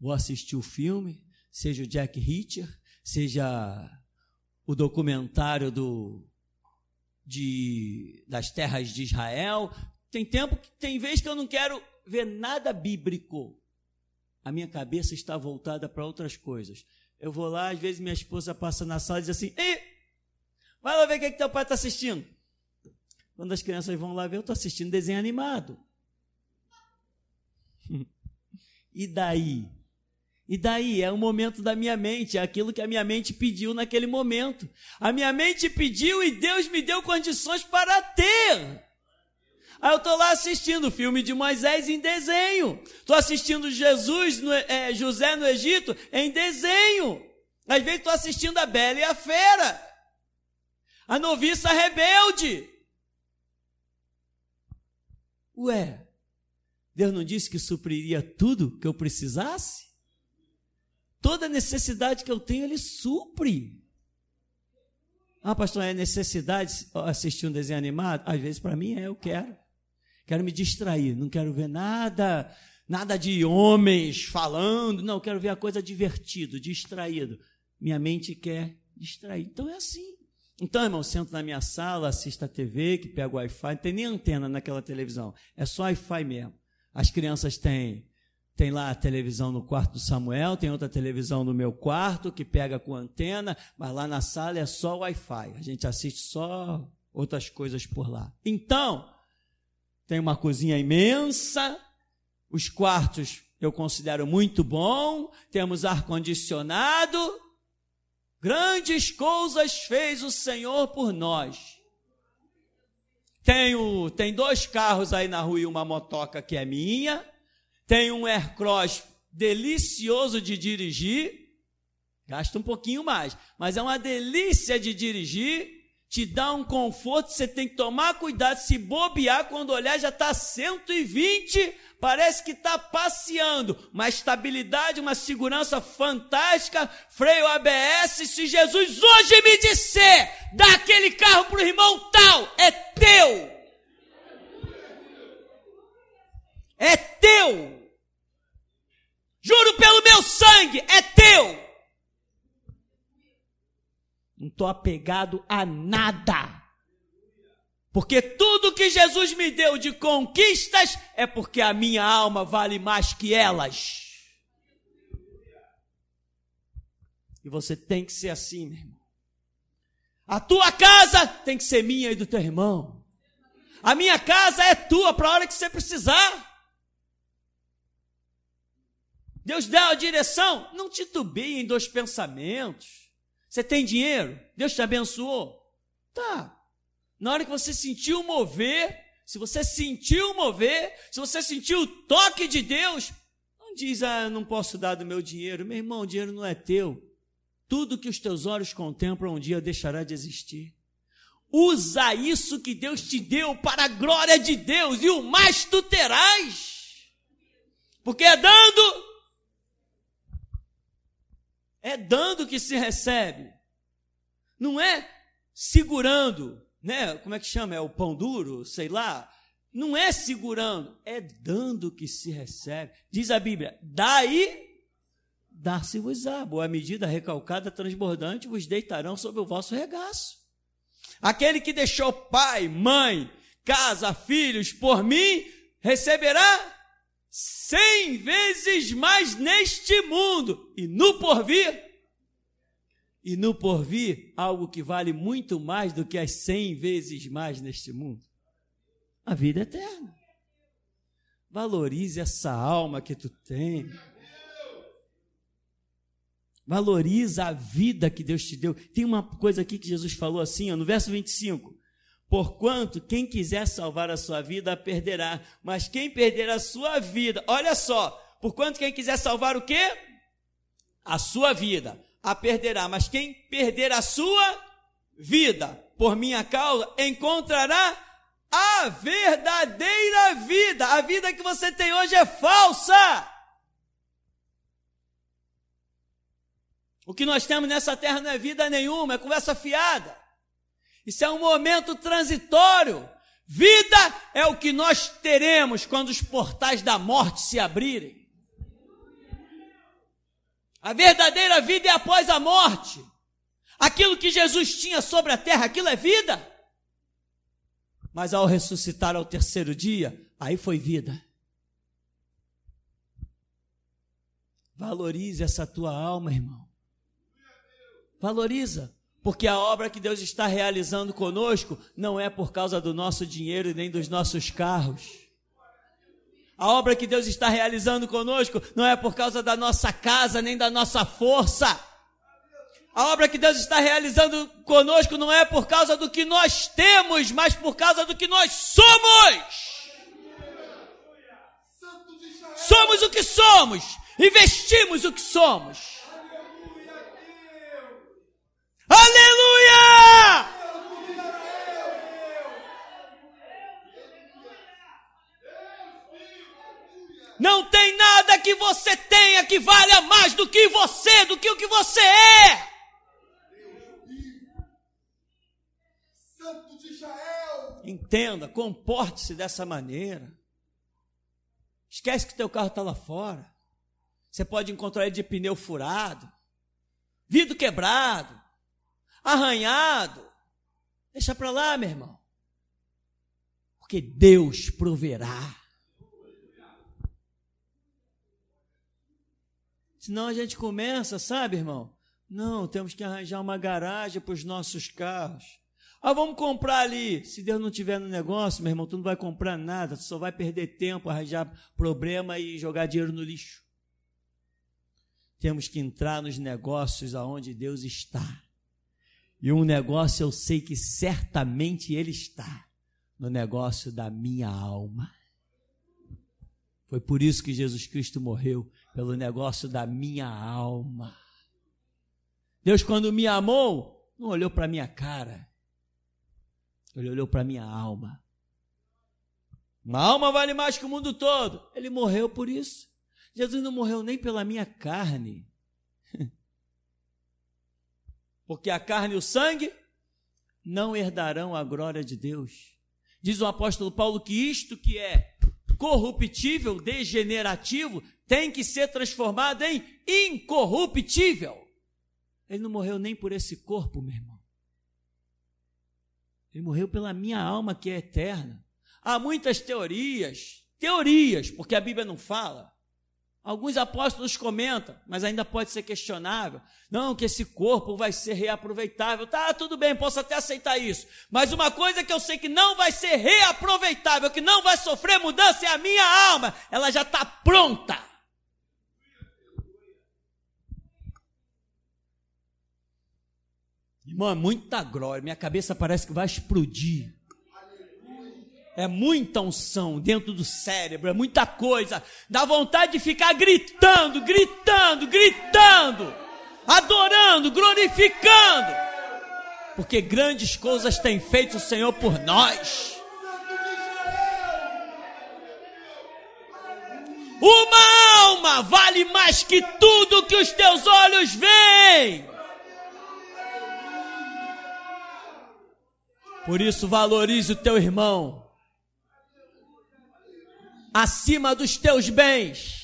vou assistir o filme, seja o Jack Reacher, seja o documentário do de, das terras de Israel. Tem tempo que tem vez que eu não quero vê nada bíblico, a minha cabeça está voltada para outras coisas. Eu vou lá, às vezes minha esposa passa na sala e diz assim: Ei, vai lá ver o que, é que teu pai está assistindo. Quando as crianças vão lá ver, eu estou assistindo desenho animado. *laughs* e daí? E daí? É o momento da minha mente, é aquilo que a minha mente pediu naquele momento. A minha mente pediu e Deus me deu condições para ter. Aí ah, eu tô lá assistindo o filme de Moisés em desenho. Tô assistindo Jesus, no, é, José no Egito em desenho. Às vezes tô assistindo a Bela e a Fera. A noviça rebelde. Ué, Deus não disse que supriria tudo que eu precisasse? Toda necessidade que eu tenho, Ele supre. Ah, pastor, é necessidade assistir um desenho animado? Às vezes para mim é, eu quero. Quero me distrair, não quero ver nada, nada de homens falando, não, quero ver a coisa divertido, distraído. Minha mente quer distrair. Então é assim. Então, irmão, sento na minha sala, assisto a TV, que pega o Wi-Fi, não tem nem antena naquela televisão, é só Wi-Fi mesmo. As crianças têm tem lá a televisão no quarto do Samuel, tem outra televisão no meu quarto que pega com antena, mas lá na sala é só Wi-Fi. A gente assiste só outras coisas por lá. Então, tem uma cozinha imensa, os quartos eu considero muito bom, temos ar-condicionado. Grandes coisas fez o Senhor por nós. Tenho, tem dois carros aí na rua e uma motoca que é minha. Tem um Aircross delicioso de dirigir. Gasta um pouquinho mais, mas é uma delícia de dirigir te dá um conforto, você tem que tomar cuidado, se bobear, quando olhar já está 120, parece que está passeando. Uma estabilidade, uma segurança fantástica, freio ABS. Se Jesus hoje me disser, dá aquele carro para o irmão tal, é teu. É teu. Juro pelo meu sangue, é teu. Não estou apegado a nada. Porque tudo que Jesus me deu de conquistas é porque a minha alma vale mais que elas. E você tem que ser assim, meu irmão. A tua casa tem que ser minha e do teu irmão. A minha casa é tua para a hora que você precisar. Deus dá a direção, não titubeie em dois pensamentos. Você tem dinheiro? Deus te abençoou? Tá. Na hora que você sentiu mover, se você sentiu mover, se você sentiu o toque de Deus, não diz, ah, eu não posso dar do meu dinheiro. Meu irmão, o dinheiro não é teu. Tudo que os teus olhos contemplam um dia deixará de existir. Usa isso que Deus te deu para a glória de Deus, e o mais tu terás. Porque é dando é dando que se recebe. Não é segurando, né? Como é que chama? É o pão duro, sei lá. Não é segurando, é dando que se recebe. Diz a Bíblia: daí dar-se-vos-á. Boa medida recalcada, transbordante, vos deitarão sobre o vosso regaço. Aquele que deixou pai, mãe, casa, filhos por mim, receberá cem vezes mais neste mundo e no porvir. E no porvir, algo que vale muito mais do que as cem vezes mais neste mundo. A vida eterna. Valorize essa alma que tu tem. Valoriza a vida que Deus te deu. Tem uma coisa aqui que Jesus falou assim, ó, no verso 25. Porquanto, quem quiser salvar a sua vida, a perderá. Mas quem perder a sua vida, olha só, porquanto quem quiser salvar o quê? A sua vida, a perderá. Mas quem perder a sua vida, por minha causa, encontrará a verdadeira vida. A vida que você tem hoje é falsa. O que nós temos nessa terra não é vida nenhuma, é conversa fiada. Isso é um momento transitório. Vida é o que nós teremos quando os portais da morte se abrirem. A verdadeira vida é após a morte. Aquilo que Jesus tinha sobre a terra, aquilo é vida. Mas ao ressuscitar ao terceiro dia, aí foi vida. Valorize essa tua alma, irmão. Valoriza. Porque a obra que Deus está realizando conosco não é por causa do nosso dinheiro nem dos nossos carros. A obra que Deus está realizando conosco não é por causa da nossa casa nem da nossa força. A obra que Deus está realizando conosco não é por causa do que nós temos, mas por causa do que nós somos. Somos o que somos Investimos o que somos. Aleluia! Não tem nada que você tenha que valha mais do que você, do que o que você é. Santo de Israel. Entenda, comporte-se dessa maneira. Esquece que teu carro está lá fora. Você pode encontrar ele de pneu furado, vidro quebrado, arranhado, deixa para lá, meu irmão. Porque Deus proverá. Senão a gente começa, sabe, irmão? Não, temos que arranjar uma garagem para os nossos carros. Ah, vamos comprar ali. Se Deus não tiver no negócio, meu irmão, tu não vai comprar nada, tu só vai perder tempo, arranjar problema e jogar dinheiro no lixo. Temos que entrar nos negócios aonde Deus está. E um negócio eu sei que certamente ele está no negócio da minha alma. Foi por isso que Jesus Cristo morreu, pelo negócio da minha alma. Deus, quando me amou, não olhou para minha cara, ele olhou para minha alma. Uma alma vale mais que o mundo todo. Ele morreu por isso. Jesus não morreu nem pela minha carne porque a carne e o sangue não herdarão a glória de Deus. Diz o apóstolo Paulo que isto que é corruptível, degenerativo, tem que ser transformado em incorruptível. Ele não morreu nem por esse corpo, meu irmão. Ele morreu pela minha alma que é eterna. Há muitas teorias, teorias, porque a Bíblia não fala, Alguns apóstolos comentam, mas ainda pode ser questionável. Não, que esse corpo vai ser reaproveitável. Tá, tudo bem, posso até aceitar isso. Mas uma coisa que eu sei que não vai ser reaproveitável, que não vai sofrer mudança, é a minha alma. Ela já está pronta. Irmão, é muita glória. Minha cabeça parece que vai explodir. É muita unção dentro do cérebro, é muita coisa. Dá vontade de ficar gritando, gritando, gritando, adorando, glorificando. Porque grandes coisas tem feito o Senhor por nós. Uma alma vale mais que tudo que os teus olhos veem. Por isso, valorize o teu irmão acima dos teus bens.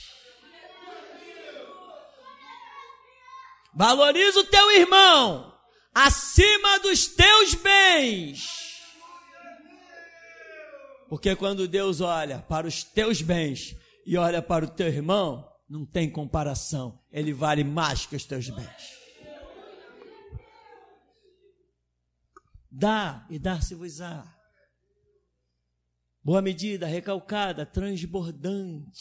Valoriza o teu irmão acima dos teus bens. Porque quando Deus olha para os teus bens e olha para o teu irmão, não tem comparação. Ele vale mais que os teus bens. Dá e dá se vos á boa medida, recalcada, transbordante.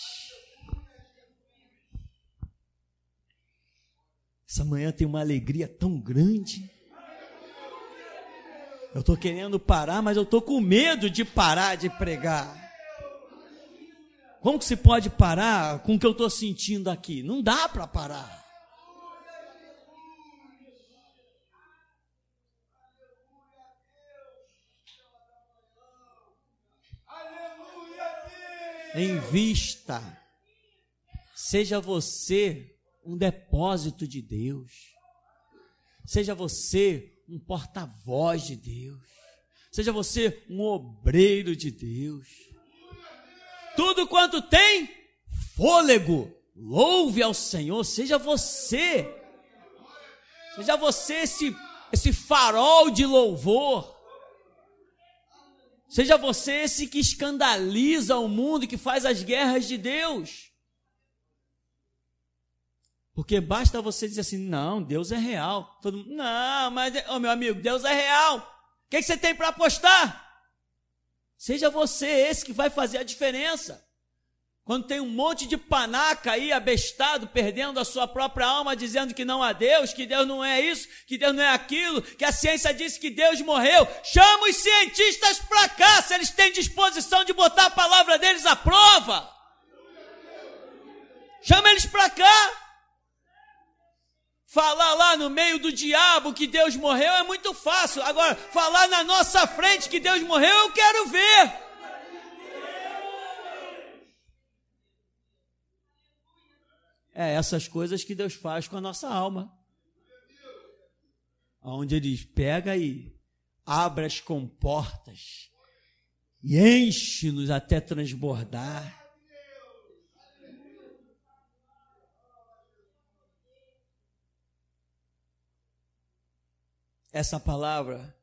Essa manhã tem uma alegria tão grande. Eu estou querendo parar, mas eu estou com medo de parar de pregar. Como que se pode parar com o que eu estou sentindo aqui? Não dá para parar. em vista. Seja você um depósito de Deus. Seja você um porta-voz de Deus. Seja você um obreiro de Deus. Tudo quanto tem fôlego, louve ao Senhor. Seja você. Seja você esse, esse farol de louvor. Seja você esse que escandaliza o mundo e que faz as guerras de Deus. Porque basta você dizer assim: não, Deus é real. Todo mundo, não, mas, oh, meu amigo, Deus é real. O que, é que você tem para apostar? Seja você esse que vai fazer a diferença. Quando tem um monte de panaca aí abestado, perdendo a sua própria alma, dizendo que não há Deus, que Deus não é isso, que Deus não é aquilo, que a ciência disse que Deus morreu, chama os cientistas para cá, se eles têm disposição de botar a palavra deles à prova. Chama eles para cá. Falar lá no meio do diabo que Deus morreu é muito fácil. Agora, falar na nossa frente que Deus morreu, eu quero ver. É essas coisas que Deus faz com a nossa alma. Onde ele pega e abre as comportas e enche-nos até transbordar. Essa palavra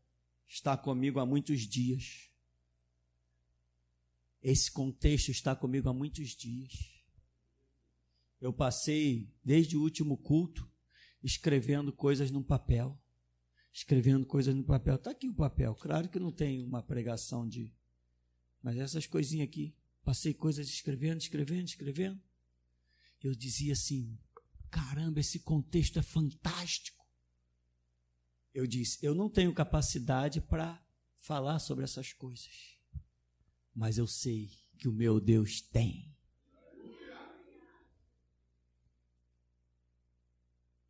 está comigo há muitos dias. Esse contexto está comigo há muitos dias eu passei desde o último culto escrevendo coisas num papel. Escrevendo coisas no papel. Está aqui o papel. Claro que não tem uma pregação de. Mas essas coisinhas aqui. Passei coisas escrevendo, escrevendo, escrevendo. Eu dizia assim: caramba, esse contexto é fantástico. Eu disse: eu não tenho capacidade para falar sobre essas coisas. Mas eu sei que o meu Deus tem.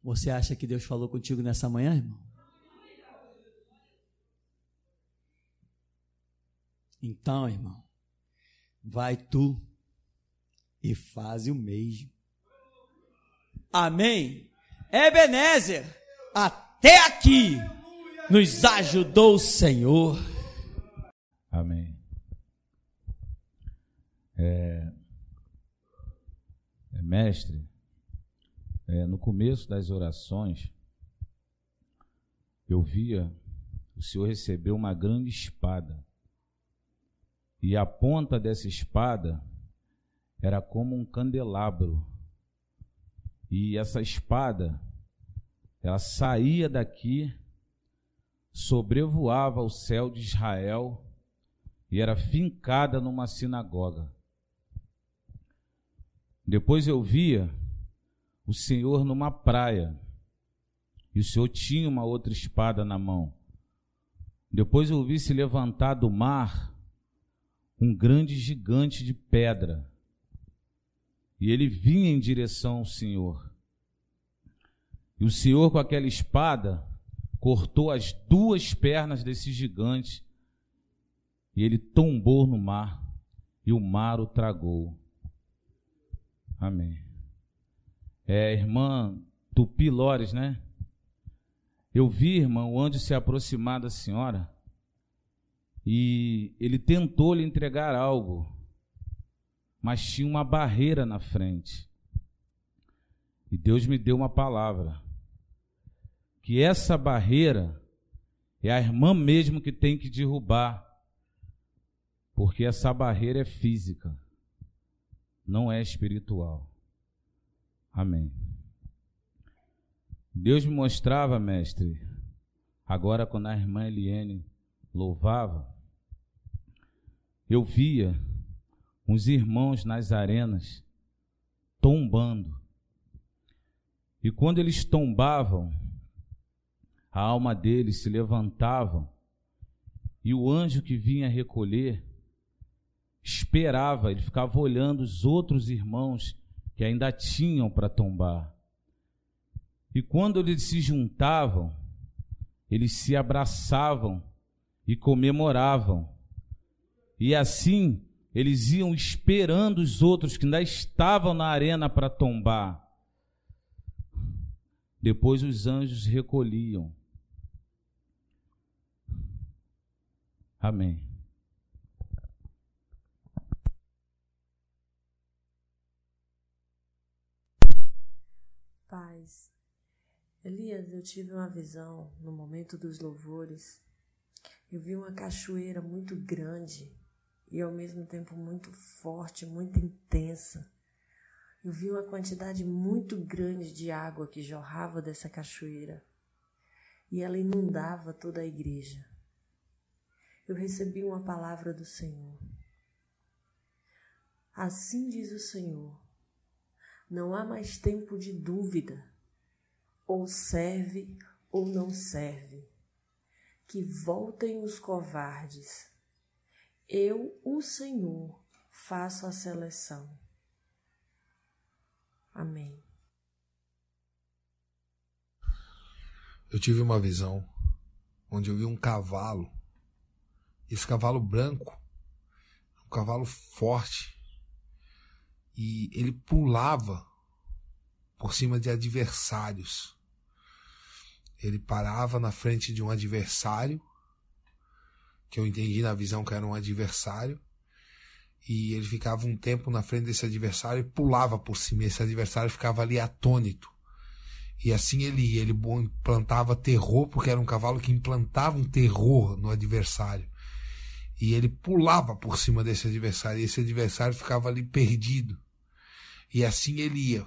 Você acha que Deus falou contigo nessa manhã, irmão? Então, irmão, vai tu e faz o mesmo. Amém? Ebenezer, até aqui nos ajudou o Senhor. Amém. É, é mestre, é, no começo das orações, eu via o Senhor receber uma grande espada. E a ponta dessa espada era como um candelabro. E essa espada, ela saía daqui, sobrevoava o céu de Israel e era fincada numa sinagoga. Depois eu via o Senhor numa praia. E o Senhor tinha uma outra espada na mão. Depois eu vi se levantar do mar um grande gigante de pedra. E ele vinha em direção ao Senhor. E o Senhor, com aquela espada, cortou as duas pernas desse gigante. E ele tombou no mar. E o mar o tragou. Amém é, irmã Tupi Lores, né? Eu vi, irmã, o anjo se aproximar da senhora e ele tentou lhe entregar algo, mas tinha uma barreira na frente. E Deus me deu uma palavra: que essa barreira é a irmã mesmo que tem que derrubar, porque essa barreira é física, não é espiritual. Amém. Deus me mostrava, mestre, agora quando a irmã Eliane louvava, eu via uns irmãos nas arenas tombando. E quando eles tombavam, a alma deles se levantava e o anjo que vinha recolher esperava, ele ficava olhando os outros irmãos que ainda tinham para tombar. E quando eles se juntavam, eles se abraçavam e comemoravam. E assim eles iam esperando os outros que ainda estavam na arena para tombar. Depois os anjos recolhiam. Amém. paz. Elias, eu tive uma visão no momento dos louvores. Eu vi uma cachoeira muito grande e ao mesmo tempo muito forte, muito intensa. Eu vi uma quantidade muito grande de água que jorrava dessa cachoeira e ela inundava toda a igreja. Eu recebi uma palavra do Senhor. Assim diz o Senhor: não há mais tempo de dúvida ou serve ou não serve. Que voltem os covardes. Eu, o Senhor, faço a seleção. Amém. Eu tive uma visão onde eu vi um cavalo. Esse cavalo branco, um cavalo forte, e ele pulava por cima de adversários ele parava na frente de um adversário, que eu entendi na visão que era um adversário, e ele ficava um tempo na frente desse adversário e pulava por cima. Esse adversário ficava ali atônito. E assim ele ia, ele implantava terror, porque era um cavalo que implantava um terror no adversário. E ele pulava por cima desse adversário, e esse adversário ficava ali perdido. E assim ele ia,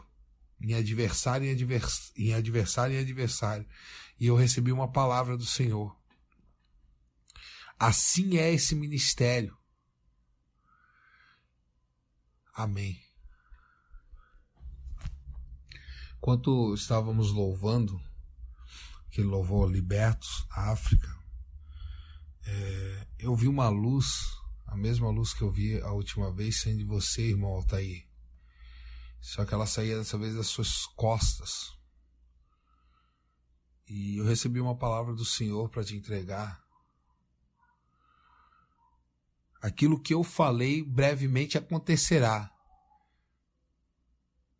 em adversário em, adversário em adversário em adversário e eu recebi uma palavra do Senhor. Assim é esse ministério. Amém. Enquanto estávamos louvando, que louvou Libertos, a África, é, eu vi uma luz, a mesma luz que eu vi a última vez, sendo de você, irmão Altair. Só que ela saía dessa vez das suas costas. E eu recebi uma palavra do Senhor para te entregar. Aquilo que eu falei brevemente acontecerá.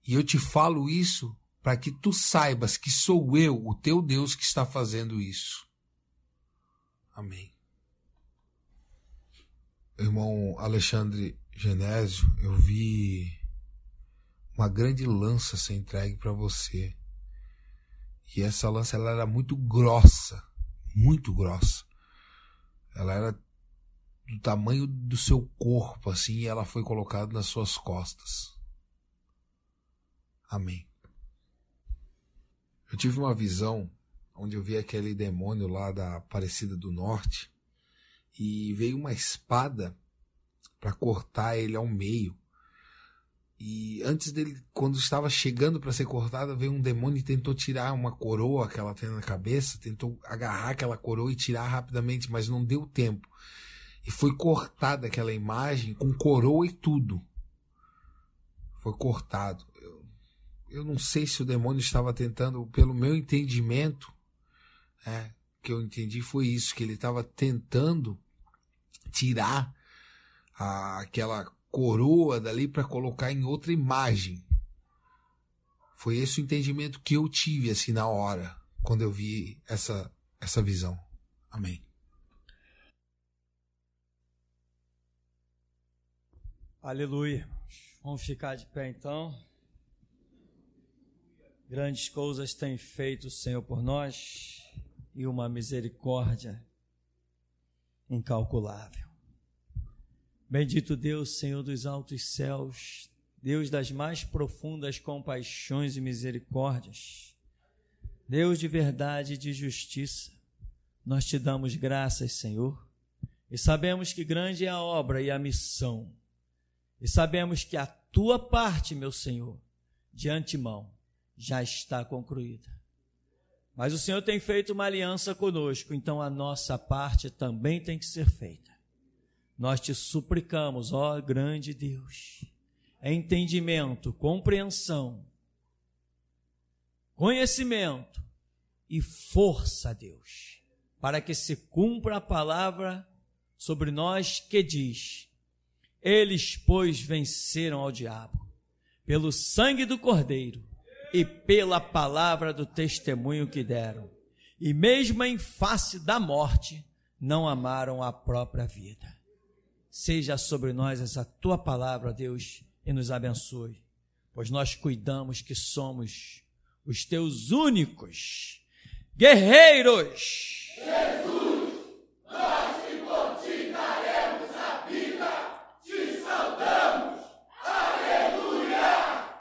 E eu te falo isso para que tu saibas que sou eu, o teu Deus, que está fazendo isso. Amém. Irmão Alexandre Genésio, eu vi uma grande lança ser entregue para você. E essa lança ela era muito grossa, muito grossa. Ela era do tamanho do seu corpo, assim, e ela foi colocada nas suas costas. Amém. Eu tive uma visão onde eu vi aquele demônio lá da Aparecida do Norte e veio uma espada para cortar ele ao meio. E antes dele, quando estava chegando para ser cortada, veio um demônio e tentou tirar uma coroa que ela tem na cabeça, tentou agarrar aquela coroa e tirar rapidamente, mas não deu tempo. E foi cortada aquela imagem com coroa e tudo. Foi cortado. Eu, eu não sei se o demônio estava tentando, pelo meu entendimento, é, que eu entendi foi isso, que ele estava tentando tirar a, aquela coroa dali para colocar em outra imagem. Foi esse o entendimento que eu tive assim na hora, quando eu vi essa essa visão. Amém. Aleluia. Vamos ficar de pé então. Grandes coisas tem feito o Senhor por nós e uma misericórdia incalculável. Bendito Deus, Senhor dos altos céus, Deus das mais profundas compaixões e misericórdias, Deus de verdade e de justiça, nós te damos graças, Senhor, e sabemos que grande é a obra e a missão, e sabemos que a tua parte, meu Senhor, de antemão, já está concluída. Mas o Senhor tem feito uma aliança conosco, então a nossa parte também tem que ser feita. Nós te suplicamos, ó grande Deus, entendimento, compreensão, conhecimento e força, Deus, para que se cumpra a palavra sobre nós que diz: Eles, pois, venceram ao diabo, pelo sangue do Cordeiro e pela palavra do testemunho que deram, e mesmo em face da morte, não amaram a própria vida seja sobre nós essa tua palavra, Deus, e nos abençoe, pois nós cuidamos que somos os teus únicos guerreiros. Jesus, nós